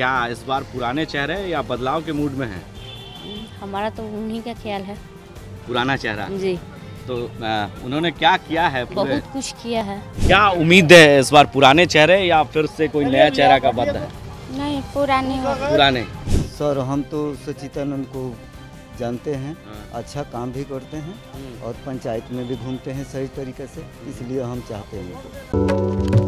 क्या इस बार पुराने चेहरे या बदलाव के मूड में हैं हमारा तो उन्हीं का ख्याल है पुराना चेहरा जी तो आ, उन्होंने क्या किया है बहुत कुछ किया है क्या उम्मीद है इस बार पुराने चेहरे या फिर से कोई नया चेहरा का बदला है नहीं पुराने पुराने सर हम तो सचितानंद को जानते हैं हाँ। अच्छा काम भी करते हैं हम्म। और पंचायत में भी घूमते हैं सही तरीके से इसलिए हम चाहते हैं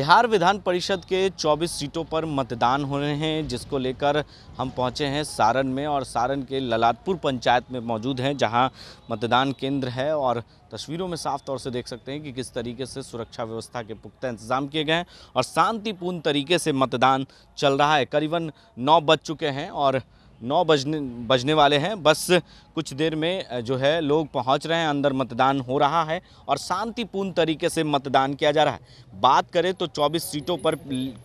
बिहार विधान परिषद के 24 सीटों पर मतदान हो रहे हैं जिसको लेकर हम पहुंचे हैं सारण में और सारण के ललातपुर पंचायत में मौजूद हैं जहां मतदान केंद्र है और तस्वीरों में साफ तौर से देख सकते हैं कि किस तरीके से सुरक्षा व्यवस्था के पुख्ता इंतजाम किए गए हैं और शांतिपूर्ण तरीके से मतदान चल रहा है करीबन नौ बज चुके हैं और नौ बजने बजने वाले हैं बस कुछ देर में जो है लोग पहुंच रहे हैं अंदर मतदान हो रहा है और शांतिपूर्ण तरीके से मतदान किया जा रहा है बात करें तो 24 सीटों पर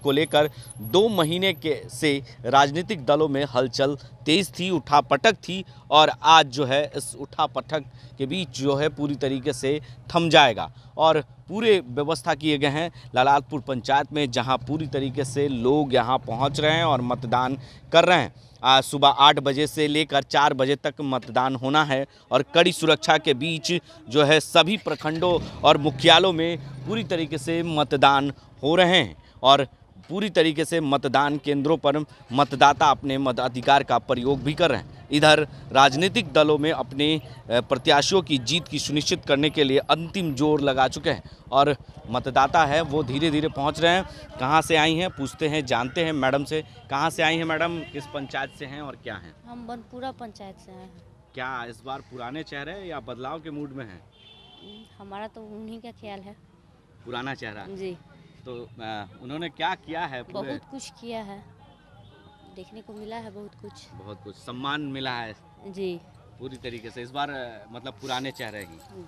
को लेकर दो महीने के से राजनीतिक दलों में हलचल तेज़ थी उठा पटक थी और आज जो है इस उठा पटक के बीच जो है पूरी तरीके से थम जाएगा और पूरे व्यवस्था किए गए हैं लालालपुर पंचायत में जहां पूरी तरीके से लोग यहां पहुंच रहे हैं और मतदान कर रहे हैं आज सुबह आठ बजे से लेकर चार बजे तक मतदान होना है और कड़ी सुरक्षा के बीच जो है सभी प्रखंडों और मुख्यालयों में पूरी तरीके से मतदान हो रहे हैं और पूरी तरीके से मतदान केंद्रों पर मतदाता अपने मताधिकार का प्रयोग भी कर रहे हैं इधर राजनीतिक दलों में अपने प्रत्याशियों की जीत की सुनिश्चित करने के लिए अंतिम जोर लगा चुके हैं और मतदाता है वो धीरे धीरे पहुंच रहे हैं कहाँ से आई हैं पूछते हैं जानते हैं मैडम से कहाँ से आई हैं मैडम किस पंचायत से हैं और क्या हैं हम बनपुरा पंचायत से हैं क्या इस बार पुराने चेहरे या बदलाव के मूड में हैं हमारा तो उन्हीं का ख्याल है पुराना चेहरा जी तो उन्होंने क्या किया है पुरे? बहुत कुछ किया है देखने को मिला है बहुत कुछ बहुत कुछ सम्मान मिला है जी पूरी तरीके से इस बार मतलब पुराने चेहरे ही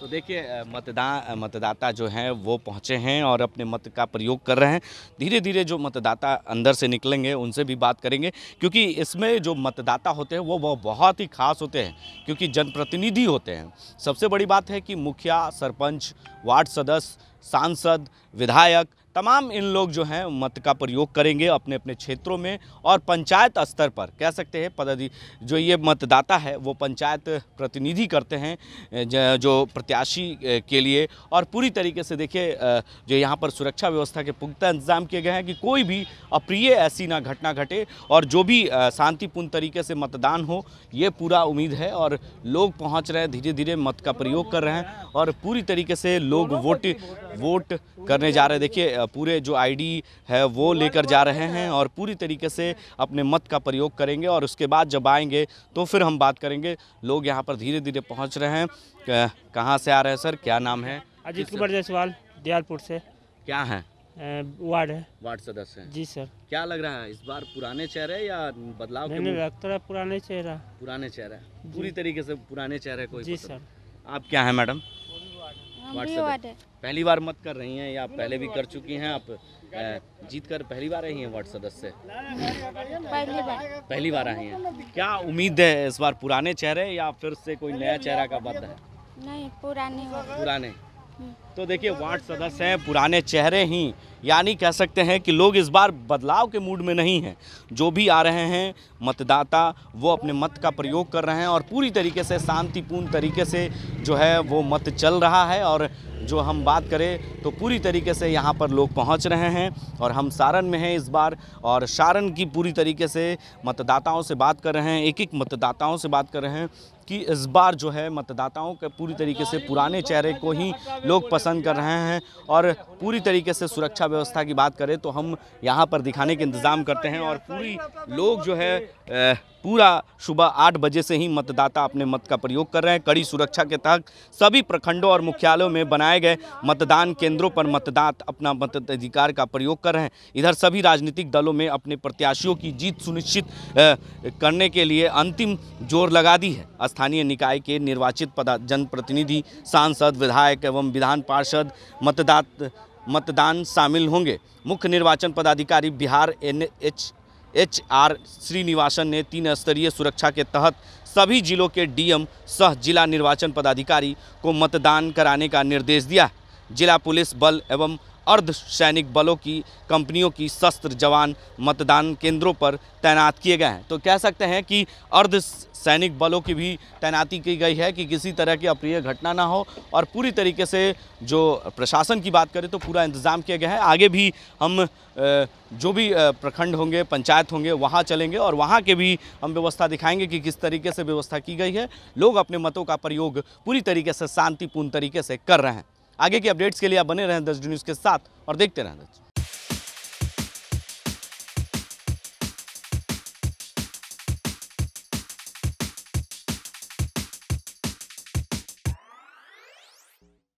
तो देखिए मतदान मतदाता जो हैं वो पहुंचे हैं और अपने मत का प्रयोग कर रहे हैं धीरे धीरे जो मतदाता अंदर से निकलेंगे उनसे भी बात करेंगे क्योंकि इसमें जो मतदाता होते हैं वो वह बहुत ही खास होते हैं क्योंकि जनप्रतिनिधि होते हैं सबसे बड़ी बात है कि मुखिया सरपंच वार्ड सदस्य सांसद विधायक तमाम इन लोग जो हैं मत का प्रयोग करेंगे अपने अपने क्षेत्रों में और पंचायत स्तर पर कह सकते हैं पदाधि जो ये मतदाता है वो पंचायत प्रतिनिधि करते हैं जो प्रत्याशी के लिए और पूरी तरीके से देखिए जो यहाँ पर सुरक्षा व्यवस्था के पुख्ता इंतजाम किए गए हैं कि कोई भी अप्रिय ऐसी ना घटना घटे और जो भी शांतिपूर्ण तरीके से मतदान हो ये पूरा उम्मीद है और लोग पहुँच रहे हैं धीरे धीरे मत का प्रयोग कर रहे हैं और पूरी तरीके से लोग वोट वोट करने जा रहे हैं देखिए पूरे जो आईडी है वो लेकर जा रहे हैं और पूरी तरीके से अपने मत का प्रयोग करेंगे और उसके बाद जब आएंगे तो फिर हम बात करेंगे लोग यहाँ पर धीरे धीरे पहुँच रहे हैं कहाँ से आ रहे हैं सर क्या नाम है अजीत कुमार जायसवाल दयालपुर से क्या है वार्ड है वार्ड सदस्य है जी सर क्या लग रहा है इस बार पुराने चेहरे या बदलाव के लगता है पुराने चेहरा पुराने चेहरा पूरी तरीके से पुराने चेहरे को जी मतलब? सर आप क्या है मैडम पहली बार मत कर रही हैं या पहले भी कर चुकी हैं आप जीत कर पहली बार आई हैं वार्ड सदस्य पहली बार पहली बार आई हैं क्या उम्मीद है इस बार पुराने चेहरे या फिर से कोई नया चेहरा का बात है नहीं पुराने पुराने हम्म। तो देखिए वार्ड सदस्य हैं पुराने चेहरे ही यानी कह सकते हैं कि लोग इस बार बदलाव के मूड में नहीं हैं जो भी आ रहे हैं मतदाता वो अपने मत का प्रयोग कर रहे हैं और पूरी तरीके से शांतिपूर्ण तरीके से जो है वो मत चल रहा है और जो हम बात करें तो पूरी तरीके से यहाँ पर लोग पहुँच रहे हैं और हम सारण में हैं इस बार और सारण की पूरी तरीके से मतदाताओं से बात कर रहे हैं एक एक मतदाताओं से बात कर रहे हैं कि इस बार जो है मतदाताओं के पूरी तरीके से पुराने चेहरे को ही लोग पसंद पसंद कर रहे हैं और पूरी तरीके से सुरक्षा व्यवस्था की बात करें तो हम यहाँ पर दिखाने के इंतज़ाम करते हैं और पूरी लोग जो है पूरा सुबह आठ बजे से ही मतदाता अपने मत का प्रयोग कर रहे हैं कड़ी सुरक्षा के तहत सभी प्रखंडों और मुख्यालयों में बनाए गए मतदान केंद्रों पर मतदाता अपना मताधिकार का प्रयोग कर रहे हैं इधर सभी राजनीतिक दलों में अपने प्रत्याशियों की जीत सुनिश्चित करने के लिए अंतिम जोर लगा दी है स्थानीय निकाय के निर्वाचित पदा जनप्रतिनिधि सांसद विधायक एवं विधान पार्षद मतदात मतदान शामिल होंगे मुख्य निर्वाचन पदाधिकारी Bihar N H H R Srinivasan ने तीन स्तरीय सुरक्षा के तहत सभी जिलों के डीएम सह जिला निर्वाचन पदाधिकारी को मतदान कराने का निर्देश दिया जिला पुलिस बल एवं अर्ध सैनिक बलों की कंपनियों की शस्त्र जवान मतदान केंद्रों पर तैनात किए गए हैं तो कह सकते हैं कि अर्ध सैनिक बलों की भी तैनाती की गई है कि किसी तरह की अप्रिय घटना ना हो और पूरी तरीके से जो प्रशासन की बात करें तो पूरा इंतज़ाम किया गया है आगे भी हम जो भी प्रखंड होंगे पंचायत होंगे वहाँ चलेंगे और वहाँ के भी हम व्यवस्था दिखाएंगे कि किस तरीके से व्यवस्था की गई है लोग अपने मतों का प्रयोग पूरी तरीके से शांतिपूर्ण तरीके से कर रहे हैं आगे की अपडेट्स के लिए आप बने रहें दस डी न्यूज़ के साथ और देखते रहें दस